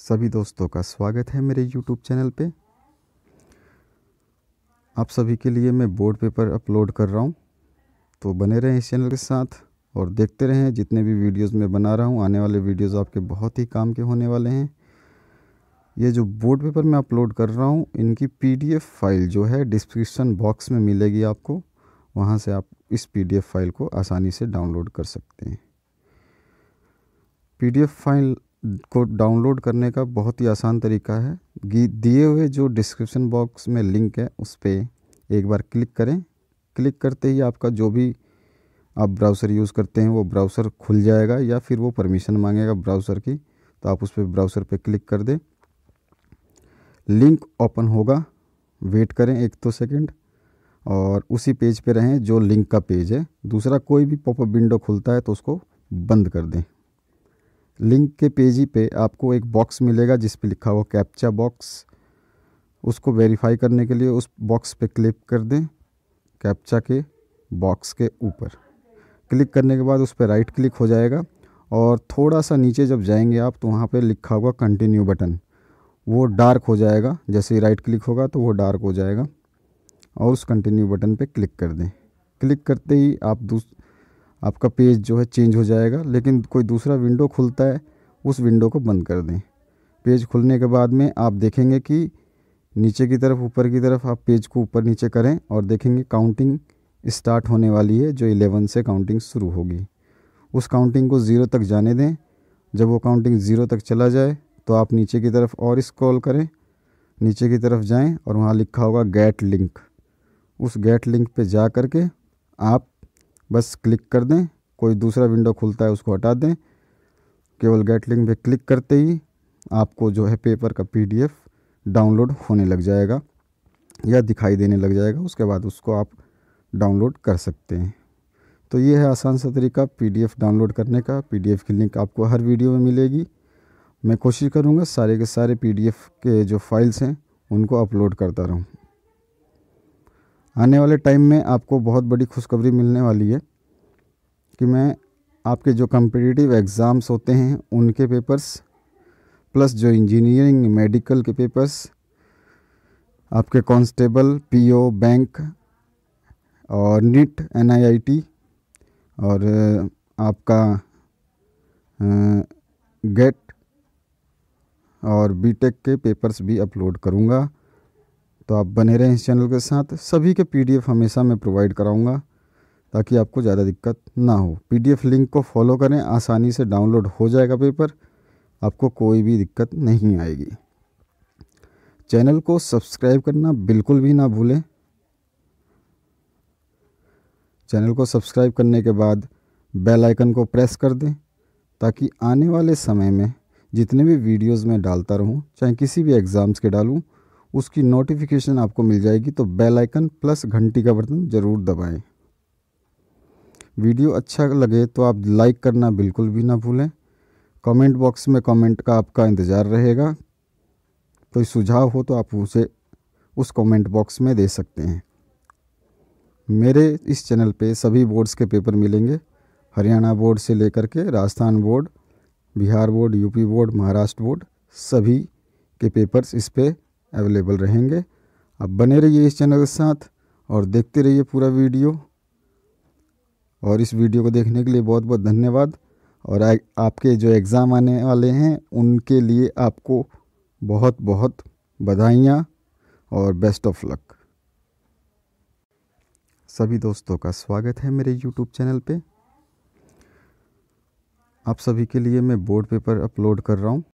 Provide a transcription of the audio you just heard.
सभी दोस्तों का स्वागत है मेरे YouTube चैनल पे आप सभी के लिए मैं बोर्ड पेपर अपलोड कर रहा हूँ तो बने रहें इस चैनल के साथ और देखते रहें जितने भी वीडियोस मैं बना रहा हूँ आने वाले वीडियोस आपके बहुत ही काम के होने वाले हैं ये जो बोर्ड पेपर मैं अपलोड कर रहा हूँ इनकी पी फाइल जो है डिस्क्रिप्शन बॉक्स में मिलेगी आपको वहाँ से आप इस पी फाइल को आसानी से डाउनलोड कर सकते हैं पी फाइल को डाउनलोड करने का बहुत ही आसान तरीका है दिए हुए जो डिस्क्रिप्शन बॉक्स में लिंक है उस पर एक बार क्लिक करें क्लिक करते ही आपका जो भी आप ब्राउज़र यूज़ करते हैं वो ब्राउज़र खुल जाएगा या फिर वो परमिशन मांगेगा ब्राउज़र की तो आप उस पर ब्राउज़र पे क्लिक कर दें लिंक ओपन होगा वेट करें एक दो तो सेकंड और उसी पेज पे रहें जो लिंक का पेज है दूसरा कोई भी पॉपअप विंडो खुलता है तो उसको बंद कर दें लिंक के पेज ही पे आपको एक बॉक्स मिलेगा जिस पे लिखा हुआ कैप्चा बॉक्स उसको वेरीफाई करने के लिए उस बॉक्स पे क्लिक कर दें कैप्चा के बॉक्स के ऊपर क्लिक करने के बाद उस पर राइट क्लिक हो जाएगा और थोड़ा सा नीचे जब जाएंगे आप तो वहाँ पे लिखा हुआ कंटिन्यू बटन वो डार्क हो जाएगा जैसे ही राइट क्लिक होगा तो वो डार्क हो जाएगा और उस कंटिन्यू बटन पे क्लिक कर दें क्लिक करते ही आप आपका पेज जो है चेंज हो जाएगा लेकिन कोई दूसरा विंडो खुलता है उस विंडो को बंद कर दें पेज खुलने के बाद में आप देखेंगे कि नीचे की तरफ ऊपर की तरफ आप पेज को ऊपर नीचे करें और देखेंगे काउंटिंग स्टार्ट होने वाली है जो एलेवन से काउंटिंग शुरू होगी उस काउंटिंग को ज़ीरो तक जाने दें जब वो काउंटिंग ज़ीरो तक चला जाए तो आप नीचे की तरफ और इस्कॉल करें नीचे की तरफ जाएं और वहाँ लिखा होगा गेट लिंक उस गेट लिंक पे जा कर के आप बस क्लिक कर दें कोई दूसरा विंडो खुलता है उसको हटा दें केवल गेट लिंक पर क्लिक करते ही आपको जो है पेपर का पीडीएफ डाउनलोड होने लग जाएगा या दिखाई देने लग जाएगा उसके बाद उसको आप डाउनलोड कर सकते हैं तो ये है आसान सा तरीका पीडीएफ डाउनलोड करने का पीडीएफ की लिंक आपको हर वीडियो में मिलेगी मैं कोशिश करूँगा सारे के सारे पीडीएफ के जो फाइल्स हैं उनको अपलोड करता रहूँ आने वाले टाइम में आपको बहुत बड़ी खुशखबरी मिलने वाली है कि मैं आपके जो कम्पिटिटिव एग्ज़ाम्स होते हैं उनके पेपर्स प्लस जो इंजीनियरिंग मेडिकल के पेपर्स आपके कांस्टेबल पीओ बैंक और नीट एनआईआईटी और आपका गेट e और बीटेक के पेपर्स भी अपलोड करूँगा तो आप बने रहें इस चैनल के साथ सभी के पीडीएफ हमेशा मैं प्रोवाइड कराऊंगा ताकि आपको ज़्यादा दिक्कत ना हो पीडीएफ लिंक को फॉलो करें आसानी से डाउनलोड हो जाएगा पेपर आपको कोई भी दिक्कत नहीं आएगी चैनल को सब्सक्राइब करना बिल्कुल भी ना भूलें चैनल को सब्सक्राइब करने के बाद बेल आइकन को प्रेस कर दें ताकि आने वाले समय में जितने भी वीडियोस मैं डालता रहूं चाहे किसी भी एग्ज़ाम्स के डालूं उसकी नोटिफिकेशन आपको मिल जाएगी तो बेल आइकन प्लस घंटी का बटन ज़रूर दबाएं वीडियो अच्छा लगे तो आप लाइक करना बिल्कुल भी ना भूलें कमेंट बॉक्स में कमेंट का आपका इंतज़ार रहेगा कोई सुझाव हो तो आप उसे उस कमेंट बॉक्स में दे सकते हैं मेरे इस चैनल पे सभी बोर्ड्स के पेपर मिलेंगे हरियाणा बोर्ड से लेकर के Rajasthan board Bihar board UP board Maharashtra board सभी के पेपर्स इस पर पे अवेलेबल रहेंगे आप बने रहिए इस चैनल के साथ और देखते रहिए पूरा वीडियो और इस वीडियो को देखने के लिए बहुत बहुत धन्यवाद और आ, आपके जो एग्ज़ाम आने वाले हैं उनके लिए आपको बहुत बहुत बधाइयाँ और बेस्ट ऑफ लक सभी दोस्तों का स्वागत है मेरे यूट्यूब चैनल पे आप सभी के लिए मैं बोर्ड पेपर अपलोड कर रहा हूँ